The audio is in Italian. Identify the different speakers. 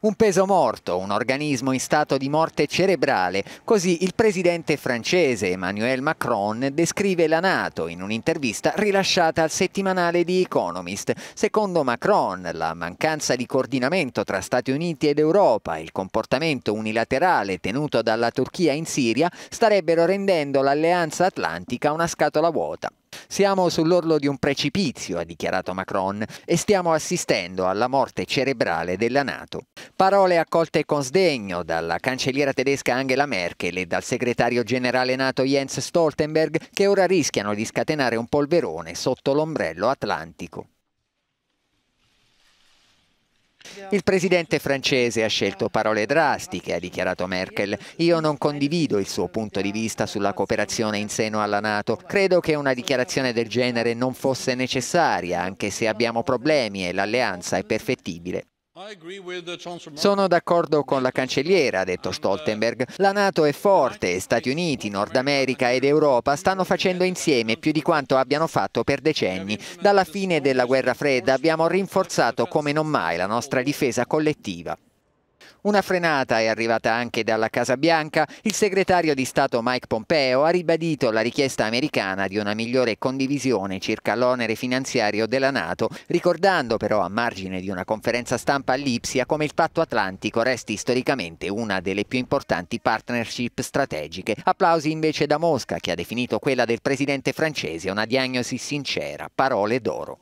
Speaker 1: Un peso morto, un organismo in stato di morte cerebrale, così il presidente francese Emmanuel Macron descrive la Nato in un'intervista rilasciata al settimanale The Economist. Secondo Macron, la mancanza di coordinamento tra Stati Uniti ed Europa e il comportamento unilaterale tenuto dalla Turchia in Siria starebbero rendendo l'alleanza atlantica una scatola vuota. Siamo sull'orlo di un precipizio, ha dichiarato Macron, e stiamo assistendo alla morte cerebrale della Nato. Parole accolte con sdegno dalla cancelliera tedesca Angela Merkel e dal segretario generale Nato Jens Stoltenberg, che ora rischiano di scatenare un polverone sotto l'ombrello atlantico. Il presidente francese ha scelto parole drastiche, ha dichiarato Merkel. Io non condivido il suo punto di vista sulla cooperazione in seno alla Nato. Credo che una dichiarazione del genere non fosse necessaria, anche se abbiamo problemi e l'alleanza è perfettibile. Sono d'accordo con la cancelliera, ha detto Stoltenberg. La Nato è forte, Stati Uniti, Nord America ed Europa stanno facendo insieme più di quanto abbiano fatto per decenni. Dalla fine della guerra fredda abbiamo rinforzato come non mai la nostra difesa collettiva. Una frenata è arrivata anche dalla Casa Bianca. Il segretario di Stato Mike Pompeo ha ribadito la richiesta americana di una migliore condivisione circa l'onere finanziario della Nato, ricordando però a margine di una conferenza stampa all'Ipsia come il patto atlantico resti storicamente una delle più importanti partnership strategiche. Applausi invece da Mosca che ha definito quella del presidente francese una diagnosi sincera, parole d'oro.